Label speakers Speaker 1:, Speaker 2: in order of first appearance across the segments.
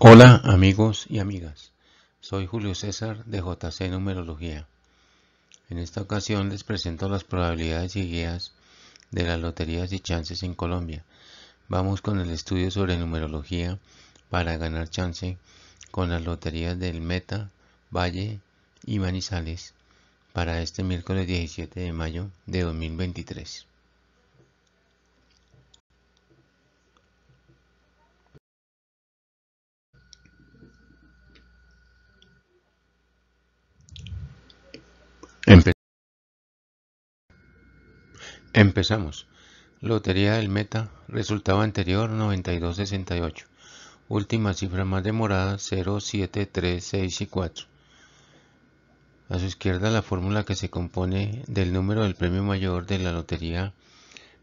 Speaker 1: Hola amigos y amigas, soy Julio César de JC Numerología. En esta ocasión les presento las probabilidades y guías de las loterías y chances en Colombia. Vamos con el estudio sobre numerología para ganar chance con las loterías del Meta, Valle y Manizales para este miércoles 17 de mayo de 2023. Empezamos. Lotería del Meta, resultado anterior 9268. Última cifra más demorada 07364. y 4. A su izquierda la fórmula que se compone del número del premio mayor de la lotería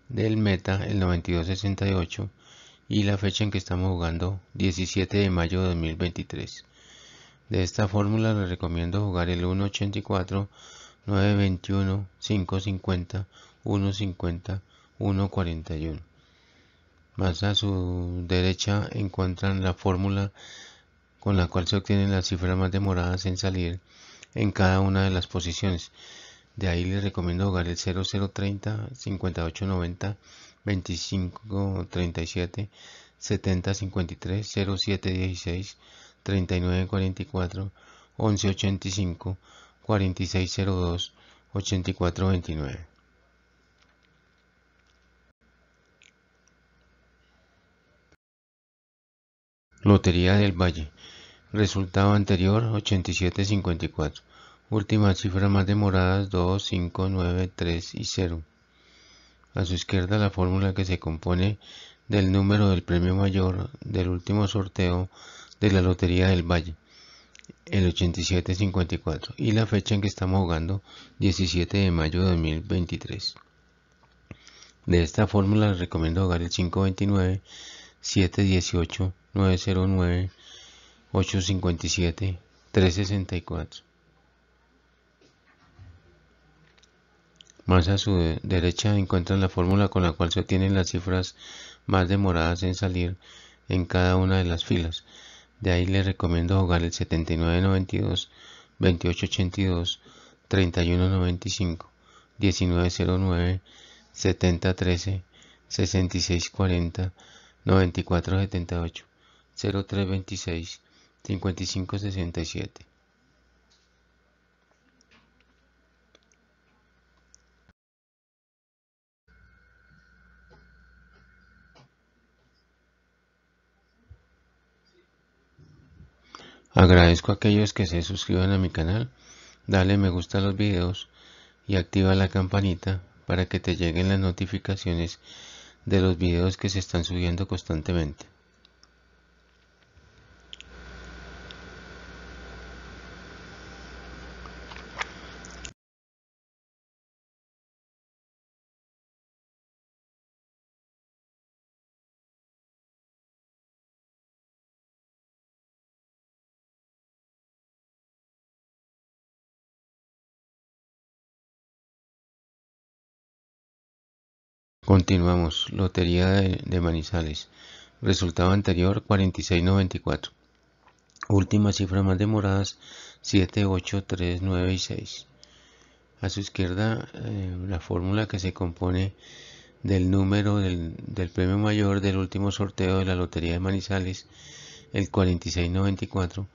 Speaker 1: del Meta, el 9268, y la fecha en que estamos jugando, 17 de mayo de 2023. De esta fórmula le recomiendo jugar el 184, 921, 550, 1.50, 1.41. Más a su derecha encuentran la fórmula con la cual se obtienen las cifras más demoradas en salir en cada una de las posiciones. De ahí les recomiendo jugar el 0030, 5890, 2537, 7053, 0716, 3944, 1185, 4602, 8429. Lotería del Valle. Resultado anterior 8754. Últimas cifras más demoradas 2, 5, 9, 3 y 0. A su izquierda la fórmula que se compone del número del premio mayor del último sorteo de la Lotería del Valle, el 8754, y la fecha en que estamos jugando, 17 de mayo de 2023. De esta fórmula les recomiendo jugar el 529, 718, 909-857-364. Más a su derecha encuentran la fórmula con la cual se obtienen las cifras más demoradas en salir en cada una de las filas. De ahí les recomiendo jugar el 7992, 2882, 3195, 1909, 7013, 6640, 9478. 0326 5567. Agradezco a aquellos que se suscriban a mi canal, dale me gusta a los videos y activa la campanita para que te lleguen las notificaciones de los videos que se están subiendo constantemente. Continuamos. Lotería de, Manizales. Resultado anterior 4694. Última cifra más demoradas 7, 8, 3, 9 y 6. A su izquierda eh, la fórmula que se compone del número del, del, premio mayor del último sorteo de la Lotería de Manizales, el 4694,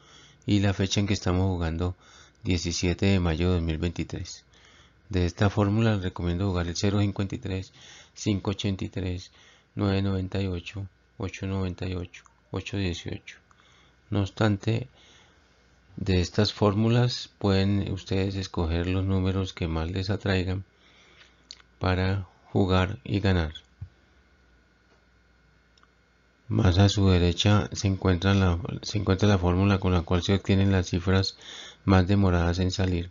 Speaker 1: y la fecha en que estamos jugando 17 de mayo de 2023 de esta fórmula les recomiendo jugar el 053, 583, 998, 898, 818. No obstante, de estas fórmulas pueden ustedes escoger los números que más les atraigan para jugar y ganar. Más a su derecha se encuentra la, fórmula con la cual se obtienen las cifras más demoradas en salir.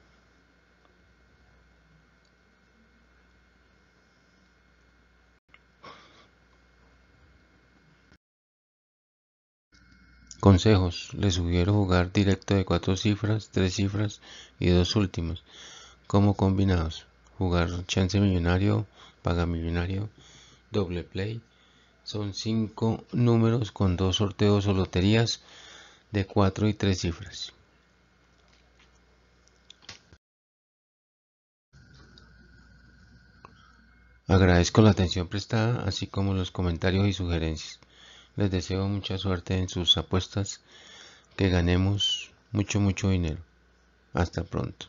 Speaker 1: Consejos. Les sugiero jugar directo de cuatro cifras, tres cifras y dos últimos, como combinados. Jugar chance millonario, paga millonario, doble play. Son cinco números con dos sorteos o loterías de cuatro y tres cifras. Agradezco la atención prestada, así como los comentarios y sugerencias. Les deseo mucha suerte en sus apuestas, que ganemos mucho, mucho dinero. Hasta pronto.